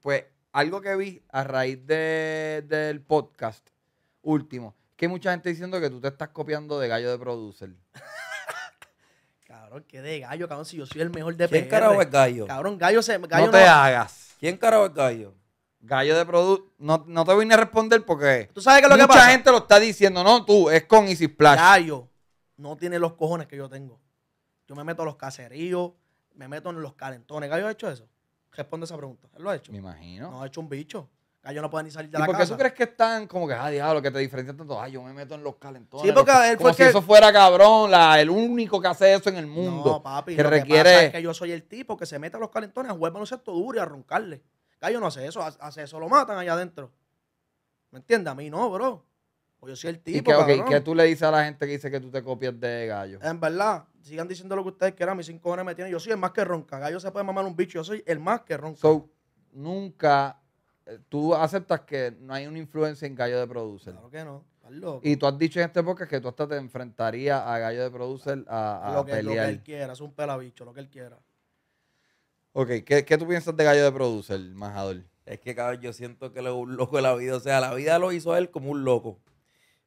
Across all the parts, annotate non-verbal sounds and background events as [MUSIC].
pues algo que vi a raíz del podcast último, que hay mucha gente diciendo que tú te estás copiando de gallo de producer. [LAUGHS] cabrón, que de gallo, cabrón, si yo soy el mejor de ¿Quién carajo es gallo? Cabrón, gallo se. Gallo no te hagas. ¿Quién carajo es gallo? Gallo de producer. No, te voy ni a responder porque. ¿Tú sabes que lo mucha que pasa? gente lo está diciendo, no tú, es con Easy Splash. Gallo no tiene los cojones que yo tengo. Yo me meto a los caseríos, me meto en los calentones. ¿Gallo ha hecho eso? Responde esa pregunta. ¿Él lo ha hecho? Me imagino. No, ha hecho un bicho. Gallo ah, no puede ni salir de ¿Y ¿por qué tú crees que están como que, ah, diablo, que te diferencian tanto? Ah, yo me meto en los calentones. Sí, porque él fue como que... si eso fuera cabrón, la, el único que hace eso en el mundo. No, papi, que requiere... que es que yo soy el tipo que se mete a los calentones a jugar baloncesto duro y a roncarle. Gallo no hace eso, hace eso lo matan allá adentro. ¿Me entiendes? A mí no, bro. Pues yo soy el tipo. ¿Y qué, tú le dices a la gente que dice que tú te copias de gallo? En verdad, sigan diciendo lo que ustedes quieran, mis cinco horas me tienen. Yo soy el más que ronca. Gallo se puede mamar un bicho, yo soy el más que ronca. So, nunca eh, tú aceptas que no hay una influencia en Gallo de Producer. Claro que no. Estás loco. Y tú has dicho en este podcast que tú hasta te enfrentarías a Gallo de Producer a, lo que, pelear. Lo que él quiera, es un pelabicho, lo que él quiera. Ok, ¿qué, tú piensas de Gallo de Producer, Majador? Es que, yo siento que lo, un loco de la vida, o sea, la vida lo hizo él como un loco.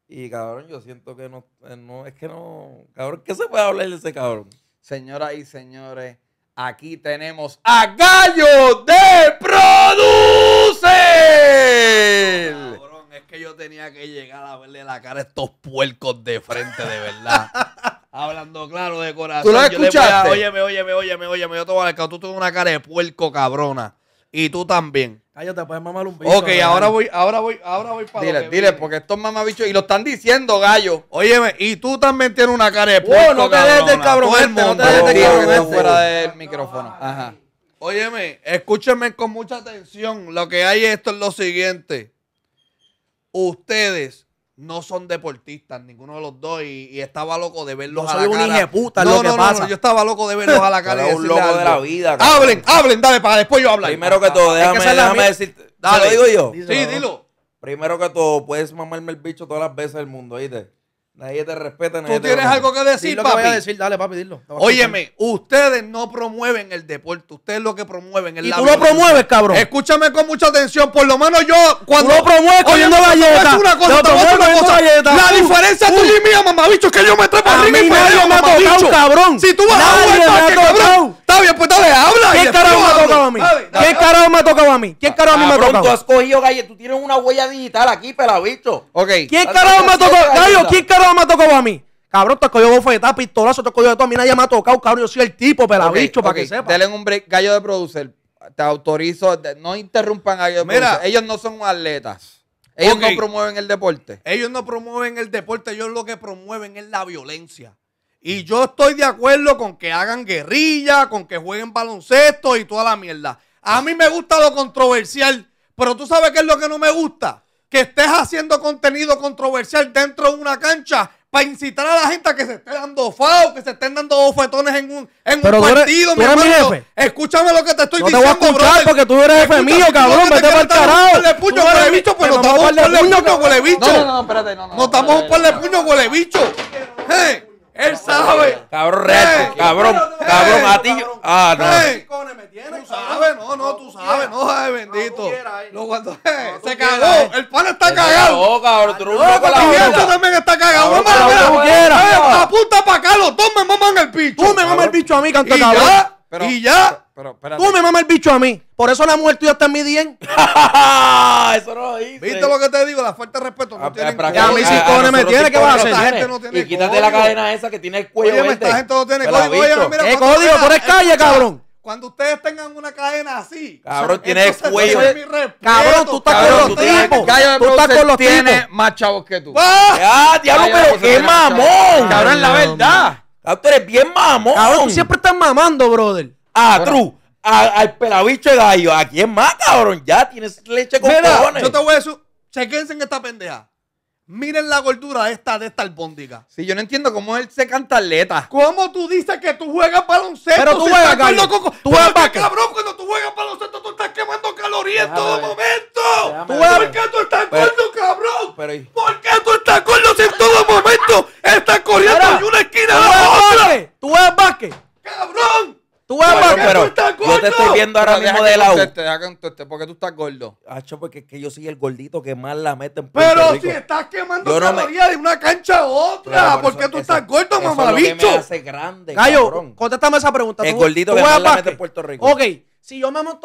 Y cabrón, yo siento que no, eh, no es que no. Cabrón, ¿qué se puede hablar de ese cabrón? Señoras y señores, aquí tenemos a Gallo de Producer. cabrón, es que yo tenía que llegar a verle la cara a estos puercos de frente, de verdad. [LAUGHS] Hablando claro de corazón. ¿Tú lo escuchaste? Yo le voy a, óyeme, óyeme, óyeme, óyeme, yo te voy a tú tienes una cara de puerco cabrona y tú también. Cállate, puedes mamar un bicho. Ok, ahora voy, ahora voy, ahora voy para Dile, dile, porque estos mamabichos, y lo están diciendo, gallo. Óyeme, y tú también tienes una cara de puerco, no te dejes del cabrón no te dejes de cabrón fuera del micrófono. Ajá. Óyeme, escúchenme con mucha atención. Lo que hay esto es lo siguiente. Ustedes no son deportistas, ninguno de los dos, y, estaba loco de verlos a la cara. Soy puta, no, no, no, yo estaba loco de verlos a la cara. Es un loco de la vida. Hablen, hablen, dale, para después yo hablar. Primero que todo, déjame, es decirte. Dale. lo digo yo? Sí, dilo. Primero que todo, puedes mamarme el bicho todas las veces del mundo, ¿oíste? Nadie te respeta. Nadie ¿Tú tienes algo que decir, lo Que voy a decir, dale, papi, dilo. Óyeme, ustedes no promueven el deporte. Ustedes lo que promueven es la. Y tú lo promueves, cabrón. Escúchame con mucha atención. Por lo menos yo, cuando. Tú lo promueves comiendo galletas. te voy una cosa. La diferencia uh, uh. tuya y mía, mamabicho, es que yo me trepo a ring y peleo, mamabicho. cabrón. Si tú vas a jugar, cabrón. ¿Quién carajo me ha tocado a mí? ¿Quién ah, carajo a mí me ha tocado? Tú has cogido gallo tú tienes una huella digital aquí, pelabicho. ¿Quién carajo me ha tocado? Gallo, ¿quién carajo me ha tocado a mí? Cabrón, te cogido bofetada, pistolazo, te cogido de todo. A mí nadie me ha tocado, cabrón. Yo soy el tipo, pelabicho, para que sepa. Denle un break, gallo de producer. Te autorizo, no interrumpan a ellos. Mira, ellos no son atletas. Ellos no promueven el deporte. Ellos no promueven el deporte, ellos lo que promueven es la violencia. Y yo estoy de acuerdo con que hagan guerrilla, con que jueguen baloncesto y toda la mierda. A mí me gusta lo controversial, pero tú sabes qué es lo que no me gusta. Que estés haciendo contenido controversial dentro de una cancha para incitar a la gente a que se esté dando fao, que se estén dando bofetones en un, en un partido, mi Escúchame lo que te estoy diciendo. No te voy a escuchar porque tú eres jefe mío, cabrón. Vete para el carajo. no estamos un par de puños, bicho. No, no, espérate, no. No no estamos un par de puños, huele bicho. Él sabe. Cabrón, reto, cabrón, cabrón, a ti. Ah, no. me tiene, tú sabes, no, no, tú sabes, no, ay, bendito. No, eh. cuando, se cagó, el pan está cagado. No, cabrón, tú no la también está cagado. Apunta para acá, los dos me maman el picho, Tú me mamas el bicho a mí, cantando. Y ya. Tú me mamas el bicho a mí. Por eso la muerte tuya está en mi dien. [LAUGHS] eso no lo hice. ¿Viste lo que te digo? La falta de respeto. No ah, a, mí ah, sí me tiene. que vas a hacer? y quítate la cadena esa que tiene el cuello. Oye, esta gente no tiene Pero código. Oye, mira, ¿Qué código? Por el calle, cabrón. Cuando ustedes tengan una cadena así, cabrón, tiene el cuello. Cabrón, tú estás con los tipos. Tú estás con los tipos. Tiene más chavos que tú. ¡Ah! Diablo, pero qué mamón. Cabrón, la verdad. Tú eres bien mamón. Cabrón, tú siempre estás mamando, brother. Ah, a Tru, True, al pelabicho de gallo. ¿A quién más, cabrón? Ya tienes leche con Mira, Yo te voy a decir, chequense en esta pendeja. Miren la gordura esta de esta albóndiga. Sí, yo no entiendo cómo él se canta atleta. ¿Cómo tú dices que tú juegas baloncesto? Pero tú juegas, gallo. Con... Tú juegas cabrón, cuando tú juegas baloncesto, tú estás quemando calorías en todo momento. ¿Por qué tú estás pero, gordo, cabrón? ¿Por qué tú estás gordo si en todo momento estás corriendo de una esquina de la otra? ¿Tú juegas vaque? Tú vas pero, Yo te estoy viendo ahora mismo de lado. Deja que conteste, porque tú estás gordo. Hacho, porque que yo soy el gordito que más la mete en Puerto Rico. Pero si estás quemando yo no de una cancha a otra, ¿por qué tú estás gordo, eso mamabicho? Es grande, Cayo, contéstame esa pregunta. El gordito que más la mete en Puerto Rico. Ok, si yo me monto